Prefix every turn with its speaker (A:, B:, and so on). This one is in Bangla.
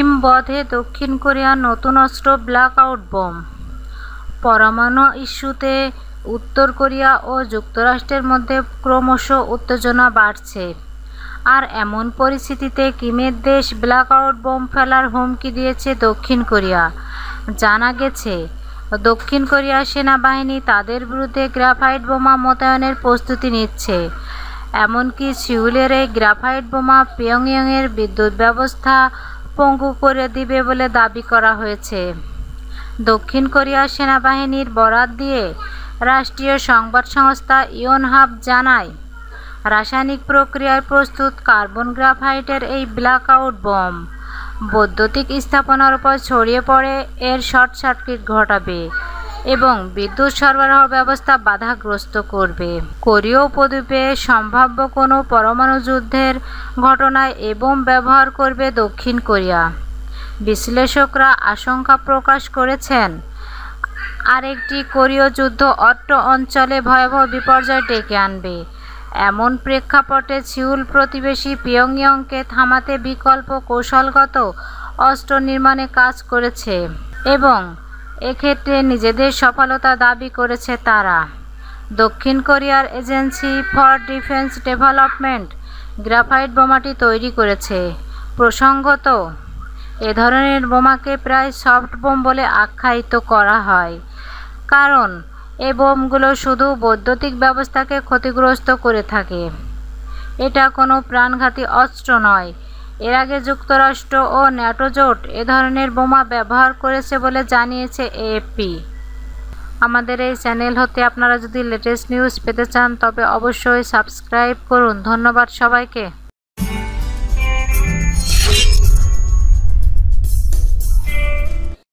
A: কিম বধে দক্ষিণ কোরিয়ার নতুন অস্ত্র ব্ল্যাক আউট বোম পরমাণু ইস্যুতে উত্তর কোরিয়া ও যুক্তরাষ্ট্রের মধ্যে ক্রমশ উত্তেজনা বাড়ছে আর এমন পরিস্থিতিতে কিমের দেশ ব্ল্যাক আউট বোম ফেলার হুমকি দিয়েছে দক্ষিণ কোরিয়া জানা গেছে দক্ষিণ কোরিয়ার সেনাবাহিনী তাদের বিরুদ্ধে গ্রাফাইট বোমা মোতায়েনের প্রস্তুতি নিচ্ছে এমনকি সিউলের এই গ্রাফাইট বোমা পিয়ংইয়ংয়ের বিদ্যুৎ ব্যবস্থা পঙ্গু করে দিবে বলে দাবি করা হয়েছে দক্ষিণ কোরিয়া সেনাবাহিনীর বরাত দিয়ে রাষ্ট্রীয় সংবাদ সংস্থা ইয়নহাব জানায় রাসায়নিক প্রক্রিয়ায় প্রস্তুত কার্বন গ্রাফাইটের এই ব্ল্যাক আউট বম বৈদ্যুতিক স্থাপনার উপর ছড়িয়ে পড়ে এর শর্ট সার্কিট ঘটাবে এবং বিদ্যুৎ সরবরাহ ব্যবস্থা বাধাগ্রস্ত করবে কোরীয় উপদ্বীপে সম্ভাব্য কোনো পরমাণু যুদ্ধের ঘটনায় এবং ব্যবহার করবে দক্ষিণ কোরিয়া বিশ্লেষকরা আশঙ্কা প্রকাশ করেছেন আরেকটি কোরীয় যুদ্ধ অট্ট অঞ্চলে ভয়াবহ বিপর্যয় ডেকে আনবে এমন প্রেক্ষাপটে সিউল প্রতিবেশী পিয়ংয়ংকে থামাতে বিকল্প কৌশলগত অস্ত্র নির্মাণে কাজ করেছে এবং এক্ষেত্রে নিজেদের সফলতা দাবি করেছে তারা দক্ষিণ কোরিয়ার agency for defence development graphite বোমাটি তৈরি করেছে প্রসঙ্গত এ ধরনের বোমাকে প্রায় সফট বোম বলে আখ্যায়িত করা হয় কারণ এ বোমগুলো শুধু বৈদ্যুতিক ব্যবস্থাকে ক্ষতিগ্রস্ত করে থাকে এটা কোনো প্রাণঘাতী অস্ত্র নয় এর আগে যুক্তরাষ্ট্র ও ন্যাটোজোট এ ধরনের বোমা ব্যবহার করেছে বলে জানিয়েছে এএফপি আমাদের এই চ্যানেল হতে আপনারা যদি লেটেস্ট নিউজ পেতে চান তবে অবশ্যই সাবস্ক্রাইব করুন ধন্যবাদ সবাইকে